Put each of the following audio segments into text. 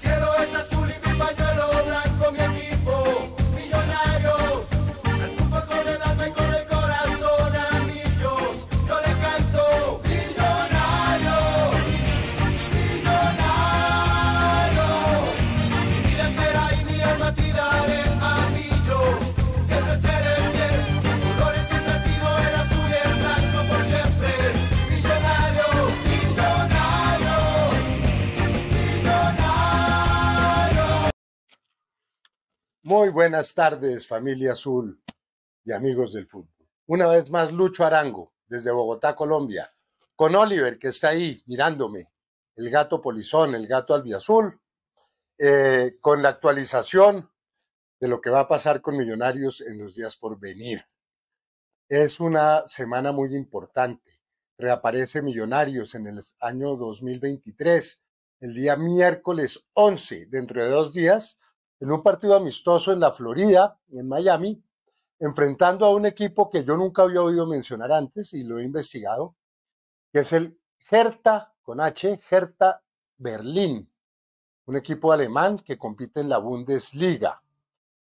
cielo. Muy buenas tardes, familia azul y amigos del fútbol. Una vez más, Lucho Arango, desde Bogotá, Colombia, con Oliver, que está ahí mirándome, el gato polizón, el gato albiazul, eh, con la actualización de lo que va a pasar con Millonarios en los días por venir. Es una semana muy importante. Reaparece Millonarios en el año 2023, el día miércoles 11, dentro de dos días en un partido amistoso en la Florida, en Miami, enfrentando a un equipo que yo nunca había oído mencionar antes y lo he investigado, que es el Hertha, con H, Hertha Berlín, un equipo alemán que compite en la Bundesliga.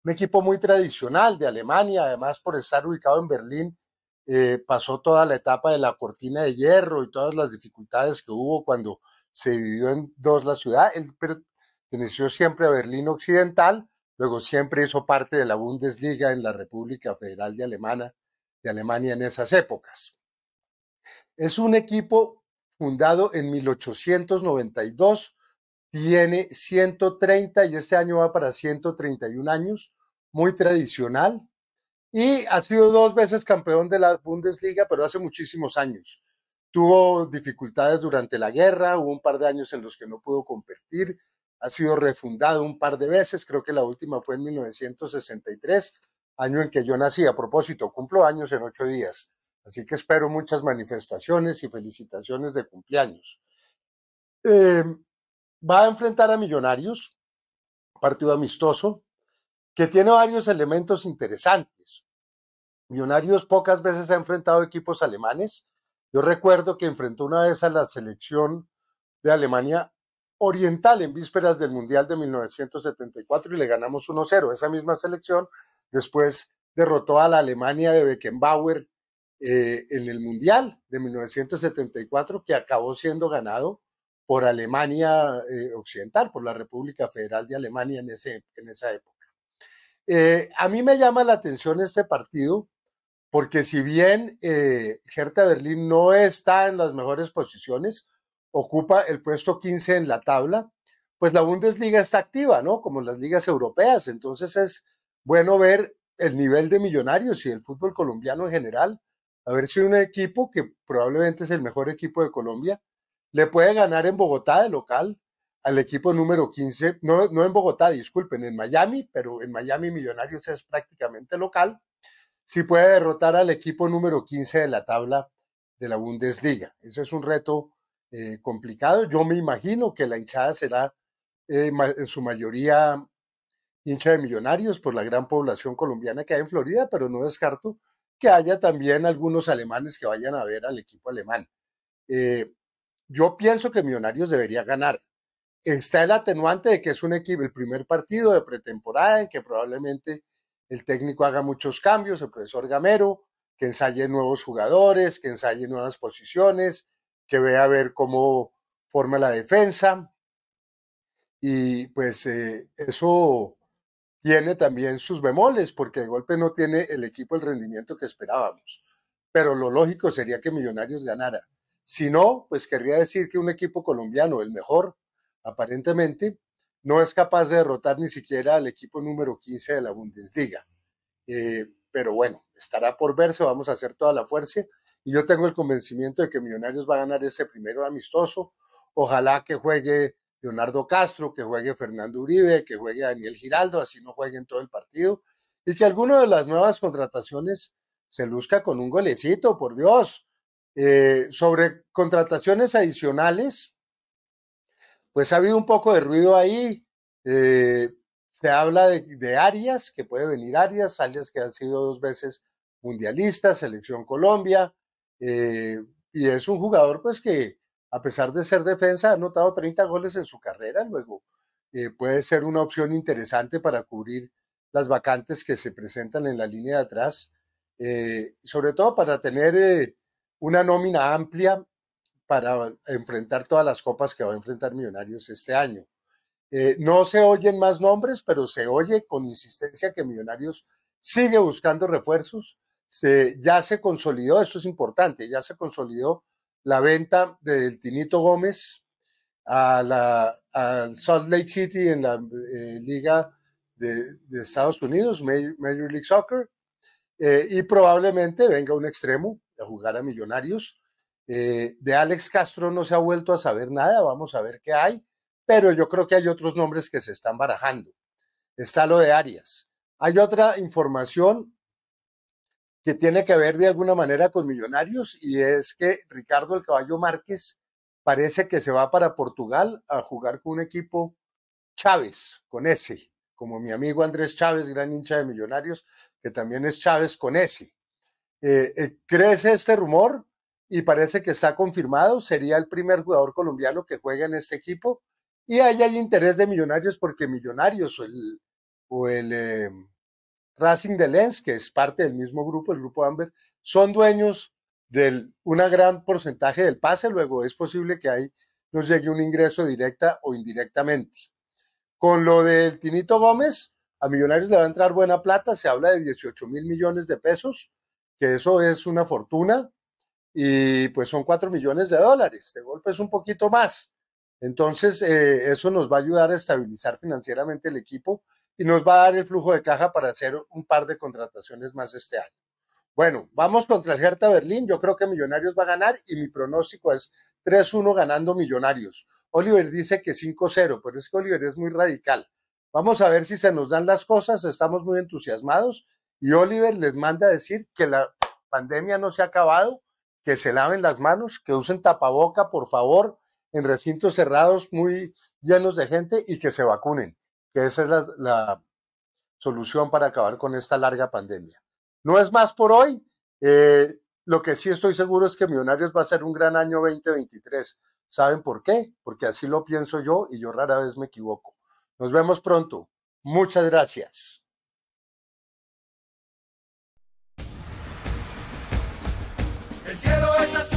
Un equipo muy tradicional de Alemania, además por estar ubicado en Berlín, eh, pasó toda la etapa de la cortina de hierro y todas las dificultades que hubo cuando se dividió en dos la ciudad. El, Inició siempre a Berlín Occidental, luego siempre hizo parte de la Bundesliga en la República Federal de, Alemania, de Alemania en esas épocas. Es un equipo fundado en 1892, tiene 130 y este año va para 131 años, muy tradicional y ha sido dos veces campeón de la Bundesliga, pero hace muchísimos años. Tuvo dificultades durante la guerra, hubo un par de años en los que no pudo competir, ha sido refundado un par de veces, creo que la última fue en 1963, año en que yo nací. A propósito, cumplo años en ocho días, así que espero muchas manifestaciones y felicitaciones de cumpleaños. Em, va a enfrentar a Millonarios, partido amistoso, que tiene varios elementos interesantes. Millonarios pocas veces ha enfrentado equipos alemanes. Yo recuerdo que enfrentó una vez a la selección de Alemania Oriental en vísperas del Mundial de 1974 y le ganamos 1-0. Esa misma selección después derrotó a la Alemania de Beckenbauer eh, en el Mundial de 1974 que acabó siendo ganado por Alemania eh, Occidental, por la República Federal de Alemania en, ese, en esa época. Eh, a mí me llama la atención este partido porque si bien Gerta Berlín no está en las mejores posiciones, ocupa el puesto 15 en la tabla, pues la Bundesliga está activa, ¿no? Como las ligas europeas. Entonces es bueno ver el nivel de millonarios y el fútbol colombiano en general. A ver si un equipo que probablemente es el mejor equipo de Colombia le puede ganar en Bogotá de local al equipo número 15, no, no en Bogotá, disculpen, en Miami, pero en Miami Millonarios es prácticamente local, si puede derrotar al equipo número 15 de la tabla de la Bundesliga. eso es un reto eh, complicado. Yo me imagino que la hinchada será eh, en su mayoría hincha de millonarios por la gran población colombiana que hay en Florida, pero no descarto que haya también algunos alemanes que vayan a ver al equipo alemán. Eh, yo pienso que Millonarios debería ganar. Está el atenuante de que es un equipo, el primer partido de pretemporada en que probablemente el técnico haga muchos cambios, el profesor Gamero, que ensaye nuevos jugadores, que ensaye nuevas posiciones, que vea a ver cómo forma la defensa. Y pues eh, eso tiene también sus bemoles, porque de golpe no tiene el equipo el rendimiento que esperábamos. Pero lo lógico sería que Millonarios ganara. Si no, pues querría decir que un equipo colombiano, el mejor, aparentemente, no es capaz de derrotar ni siquiera al equipo número 15 de la Bundesliga. Eh, pero bueno, estará por verse, vamos a hacer toda la fuerza y yo tengo el convencimiento de que Millonarios va a ganar ese primero amistoso. Ojalá que juegue Leonardo Castro, que juegue Fernando Uribe, que juegue Daniel Giraldo, así no jueguen todo el partido. Y que alguna de las nuevas contrataciones se luzca con un golecito, por Dios. Eh, sobre contrataciones adicionales, pues ha habido un poco de ruido ahí. Eh, se habla de, de, Arias, que puede venir Arias, Arias que han sido dos veces mundialistas, Selección Colombia, eh, y es un jugador pues que a pesar de ser defensa ha anotado 30 goles en su carrera, luego eh, puede ser una opción interesante para cubrir las vacantes que se presentan en la línea de atrás, eh, sobre todo para tener una nómina amplia para enfrentar todas las copas que va a enfrentar Millonarios este año. no se oyen más nombres, pero se oye con insistencia que Millonarios sigue buscando refuerzos ya se consolidó, esto es importante, ya se consolidó la venta del Tinito Gómez a la Salt Lake City en la eh, liga de, Estados Unidos, Major, League Soccer, eh, y probablemente venga un extremo a jugar a Millonarios. Eh, de Alex Castro no se ha vuelto a saber nada, vamos a ver qué hay, pero yo creo que hay otros nombres que se están barajando. Está lo de Arias. Hay otra información que tiene que ver de alguna manera con Millonarios y es que Ricardo el Caballo Márquez parece que se va para Portugal a jugar con un equipo Chávez, con ese, como mi amigo Andrés Chávez, gran hincha de Millonarios, que también es Chávez con ese. Eh, eh, crece este rumor y parece que está confirmado, sería el primer jugador colombiano que juega en este equipo y ahí hay interés de Millonarios porque Millonarios o el, o el eh, Racing de Lens, que es parte del mismo grupo, el grupo Amber, son dueños de un gran porcentaje del pase, luego es posible que ahí nos llegue un ingreso directa o indirectamente. Con lo del Tinito Gómez, a Millonarios le va a entrar buena plata, se habla de 18 mil millones de pesos, que eso es una fortuna, y pues son 4 millones de dólares, de golpe es un poquito más. Entonces, eh, eso nos va a ayudar a estabilizar financieramente el equipo y nos va a dar el flujo de caja para hacer un par de contrataciones más este año. Bueno, vamos contra el Hertha Berlín. Yo creo que Millonarios va a ganar y mi pronóstico es 3-1 ganando Millonarios. Oliver dice que 5-0, pero es que Oliver es muy radical. Vamos a ver si se nos dan las cosas, estamos muy entusiasmados y Oliver les manda a decir que la pandemia no se ha acabado, que se laven las manos, que usen tapaboca, por favor, en recintos cerrados muy llenos de gente y que se vacunen esa es la, solución para acabar con esta larga pandemia. No es más por hoy. Eh, lo que sí estoy seguro es que Millonarios va a ser un gran año 2023. ¿Saben por qué? Porque así lo pienso yo y yo rara vez me equivoco. Nos vemos pronto. Muchas gracias. El cielo